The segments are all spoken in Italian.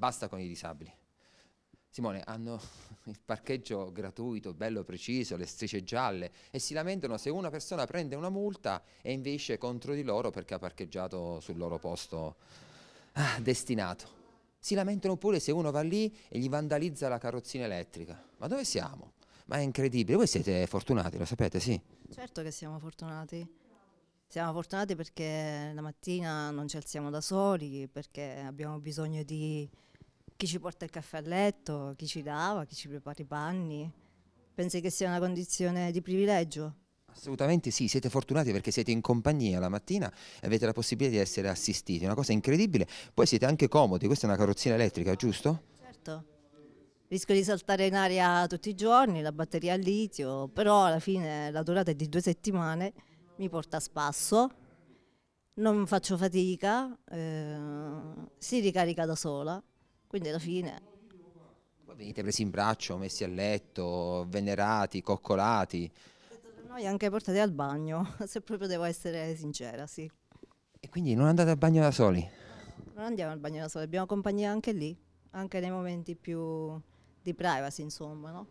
basta con i disabili. Simone, hanno il parcheggio gratuito, bello preciso, le strisce gialle e si lamentano se una persona prende una multa e invece contro di loro perché ha parcheggiato sul loro posto ah, destinato. Si lamentano pure se uno va lì e gli vandalizza la carrozzina elettrica. Ma dove siamo? Ma è incredibile, voi siete fortunati, lo sapete, sì? Certo che siamo fortunati. Siamo fortunati perché la mattina non ci alziamo da soli, perché abbiamo bisogno di chi ci porta il caffè a letto, chi ci lava, chi ci prepara i panni. Pensi che sia una condizione di privilegio? Assolutamente sì, siete fortunati perché siete in compagnia la mattina e avete la possibilità di essere assistiti, una cosa incredibile. Poi siete anche comodi, questa è una carrozzina elettrica, giusto? Certo. Rischio di saltare in aria tutti i giorni, la batteria a litio, però alla fine la durata è di due settimane, mi porta a spasso, non faccio fatica, eh, si ricarica da sola quindi alla fine... Poi venite presi in braccio, messi a letto, venerati, coccolati. Noi anche portati al bagno, se proprio devo essere sincera, sì. E quindi non andate al bagno da soli? Non andiamo al bagno da soli, abbiamo compagnia anche lì, anche nei momenti più di privacy, insomma, no?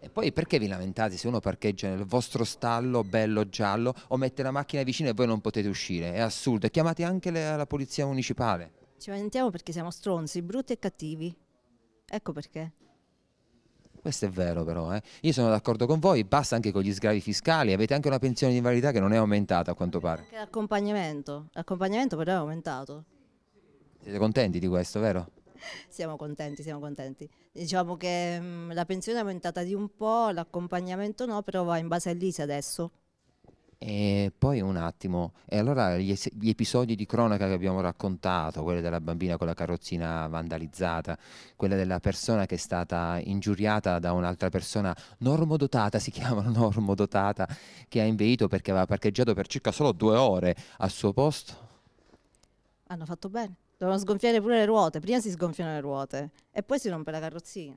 E poi perché vi lamentate se uno parcheggia nel vostro stallo bello giallo o mette la macchina vicino e voi non potete uscire? È assurdo. E chiamate anche le, la polizia municipale. Ci lamentiamo perché siamo stronzi, brutti e cattivi. Ecco perché. Questo è vero però, eh. io sono d'accordo con voi, basta anche con gli sgravi fiscali, avete anche una pensione di invalidità che non è aumentata a quanto pare. Anche l'accompagnamento, l'accompagnamento però è aumentato. Siete contenti di questo, vero? siamo contenti, siamo contenti. Diciamo che mh, mm, la pensione è aumentata di un po', l'accompagnamento no, però va in base all'ISE adesso. E poi un attimo, e allora gli, es- gli, episodi di cronaca che abbiamo raccontato, quelli della bambina con la carrozzina vandalizzata, quella della persona che è stata ingiuriata da un'altra persona normodotata, si chiama normodotata, che ha inveito perché aveva parcheggiato per circa solo due ore al suo posto. Hanno fatto bene, dovevano sgonfiare pure le ruote, prima si sgonfiano le ruote e poi si rompe la carrozzina.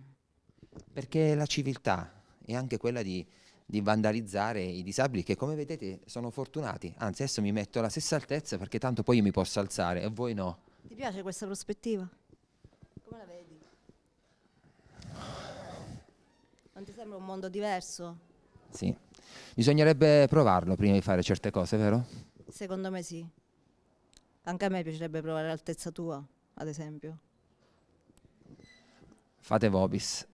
Perché la civiltà è anche quella di di vandalizzare i disabili che come vedete sono fortunati, anzi adesso mi metto alla stessa altezza perché tanto poi io mi posso alzare e voi no. Ti piace questa prospettiva? Come la vedi? Non ti sembra un mondo diverso? Sì, bisognerebbe provarlo prima di fare certe cose, vero? Secondo me sì. Anche a me piacerebbe provare l'altezza tua, ad esempio. Fate Vobis.